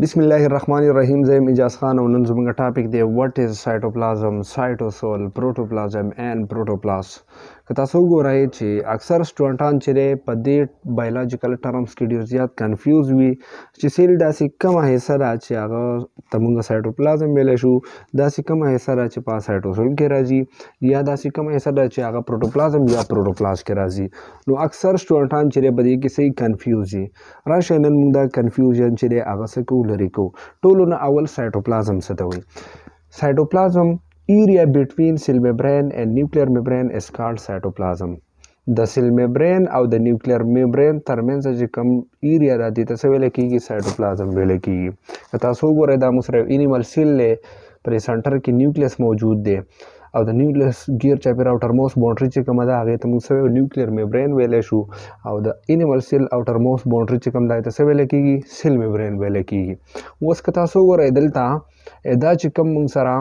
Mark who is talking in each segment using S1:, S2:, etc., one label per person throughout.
S1: بسم الله الرحمن الرحیم زم اجاز خان او نن زموږ ټاپک دی واټ از سایټوپلازم سایټوسول پروټوپلازم اینڈ پروټوپلاس که تاسو وګورئ چې اکثر سټوډنټان چې په دې بایولوژیکل ټرمز کې ډیر زیات کنفیوز وي چې سیل داسې کومه حصہ ده چې هغه تمونګه سایټوپلازم ویل شو داسې کومه حصہ ده چې په سایټوسول کې راځي یا داسې کومه حصہ ده چې هغه پروټوپلازم یا پروټوپلاز کې راځي نو اکثر سټوډنټان چې په دې کې صحیح کنفیوز وي راشه نن موږ دا کنفیوژن چې هغه څه کو لري کو ټولونه اول سایټوپلازم څه ته وایي سایټوپلازم area between cell membrane and nuclear membrane is called cytoplasm د سیل میمبرین او د نیوکلیر میمبرین ترمنځ چې کوم ایریا ده د تسویل کیږي سایټوپلازم ویل کیږي تاسو وګورئ دا موږ سره انیمل سیل له پرې سنټر کې نیوکلیس موجود دی او د نیوکلیس ګیر چاپیر اوټر موس باونډري چې کومه ده هغه ته موږ سره نیوکلیر میمبرین ویل شو او د انیمل سیل اوټر موس باونډري چې کوم ده تاسو ویل کیږي سیل میمبرین ویل کیږي اوس که تاسو وګورئ دلته دا چې کوم موږ سره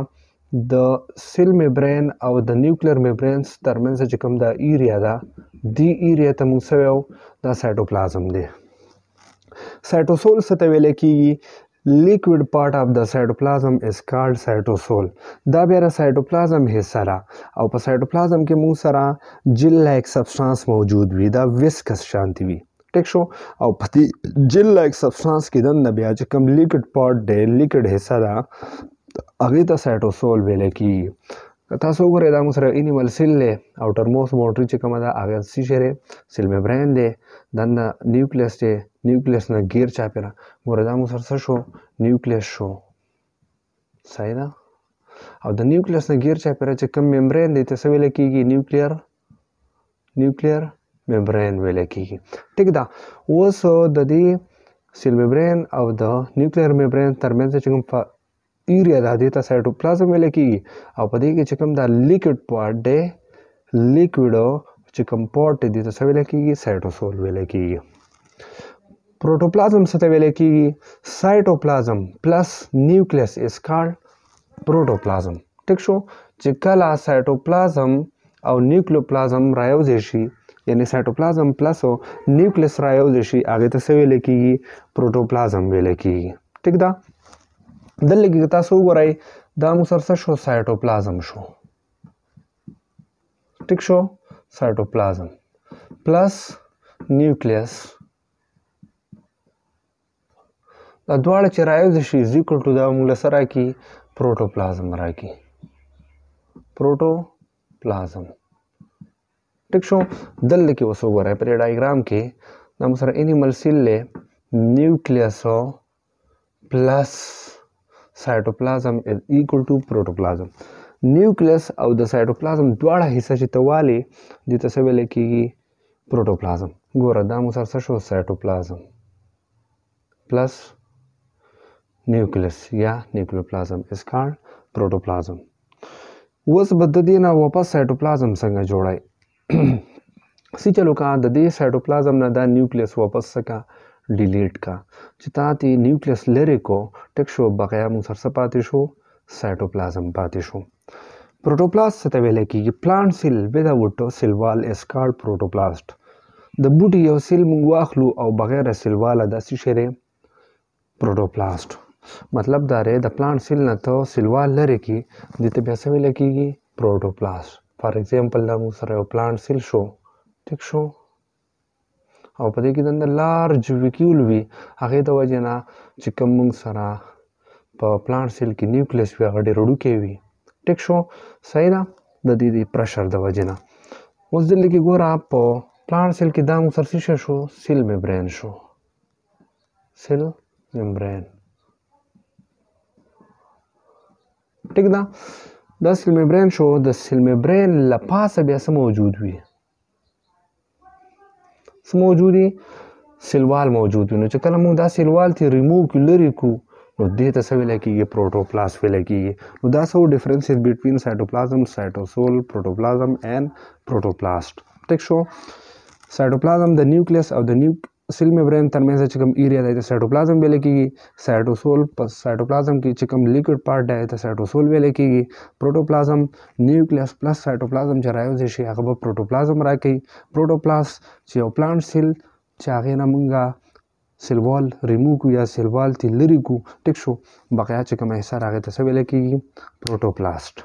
S1: د سیل میمبرین او د نیوکلیر میمبرینز ترمنځ چې کوم د ایریا ده دی ایریا ته موږ سویو دا سایټوپلازم دی سایټوسول څه ته ویل کیږي لیکوډ پارت اف د سایټوپلازم از کارډ سایټوسول دا بیا را سایټوپلازم حصہ را او په سایټوپلازم کې موږ سره جل لایک سبستانس موجود وي دا ویسکس شانتی وي ټیک شو او په دې جل لایک سبستانس کې دنه بیا چې کوم لیکوډ پارت دی لیکوډ حصہ دا هغه ته سایټوسول ویل کیږي تاسو وګورئ دا موږ سره انیمل سیل دی او ټرموس موټر چې کومه ده هغه سی شری سیل میمبرین دی دنه نیوکلیس دی نیوکلیس نه غیر چاپیره ګوره دا موږ سره شو نیوکلیس شو صحیح ده او د نیوکلیس نه غیر چاپیره چې کوم میمبرین دی تاسو ویل کیږي نیوکلیر نیوکلیر میمبرین ویل کیږي ټیک ده اوس د دې سیل میمبرین او د نیوکلیر میمبرین ترمنځ چې کوم ایریا دا دې ته سایټوپلازم ویل کیږي او په دې کې چې کوم دا لیکوډ پارت دی لیکوډو چې کوم پارت دی ته ویل کیږي سایټوسول ویل کیږي پروټوپلازم څه ویل کیږي سایټوپلازم پلس نیوکلیس از کالډ پروټوپلازم ټیک شو چې کله سایټوپلازم او نیوکلیوپلازم رايوځي شي یعنی سایټوپلازم پلس او نیوکلیس رايوځي شي هغه ته څه ویل کیږي پروټوپلازم ویل کیږي ټیک ده دلته کې تاسو وګورئ دا مو سرسه شو سایټوپلازم شو ټیک شو سایټوپلازم پلس نیوکلیس دا دواړه چې راوځي شي ځکه ټو دا موږ سره کی پروټوپلازم راکی پروټوپلازم ټیک شو دل کې وسو غره پر ډایګرام کې نام سره انیمل سیل له نیوکلیس او پلس سایټوپلازم از ایکوال ټو پروټوپلازم نیوکلیس او د سایټوپلازم دواړه حصہ چې توالي د تسویل کېږي پروټوپلازم ګوره دا مو سره شو سایټوپلازم پلس نیوکلیس یا نیوکلیوپلازم از کار پروټوپلازم اوس بد دې نه واپس سایټوپلازم څنګه جوړای سی چلو کا د دې سایټوپلازم نه دا نیوکلیس واپس سکا ډیلیټ کا چې تا ته نیوکلیس لری کو ټک شو بقایا موږ سر سپاتې شو سایټوپلازم پاتې شو پروټوپلاست څه ته ویل کېږي پلانټ سیل ودا وټو سیل وال اسکارډ پروټوپلاست د بوټي یو سیل موږ واخلو او بغیر سیل والا داسې شری پروټوپلاست مطلب دا رې د پلانټ سیل نه ته سیل وال لري کې د ته بیا څه ویل کېږي پروټوپلاست فار ایگزامپل دا موږ سره یو پلانټ سیل شو ټیک شو او په دې کې د لارج ویکیول وي هغه د وجه نه چې کوم موږ سره په پلانټ سیل کې نیوکلیس وی هغه ډېر وړوکی وي ټیک شو صحیح ده د دې د پرشر د وجه نه اوس دلته کې ګوره په پلانټ سیل کې دا موږ سره شو سیل میمبرین شو سیل میمبرین ټیک ده دا سیل میمبرین شو د سیل میمبرین لپاسه بیا سم موجود وي موجود دي سلوال موجود نو چې کله موږ دا سلوال ته ریموو کې لري کو نو دې ته څه ویل کېږي پروټوپلاسم ویل کېږي نو دا سو ډیفرنسز بټوین سایټوپلازم سایټوسول پروټوپلازم اینڈ پروټوپلاست ټیک شو سایټوپلازم د نیوکلیس او د نیوک cell membrane తన మీద చికం area అయితే cytoplasm వెలికిగి సైటోసోల్ సైటోప్లాజంకి చికం లిక్విడ్ పార్ట్ అయితే సైటోసోల్ వెలికిగి ప్రోటోప్లాజం న్యూక్లియస్ ప్లస్ సైటోప్లాజం ಜರಯೋಸಿಸಿ ಆಗಬ ಪ್ರೋಟೋಪ್ಲಾಸಮ್ ರಾಕಿ ಪ್ರೋಟೋಪ್ಲಾಸ್ ಚಿಯೋ ಪ್ಲಾಂಟ್ ಸೆಲ್ ಚಾಗೇನ ಮುಂಗಾ سیل وال ریمو کو یا سیل وال تلری کو ټیک شو بقایا چې کوم احساس راغی تاسو ویل کېږي پروټوپلاست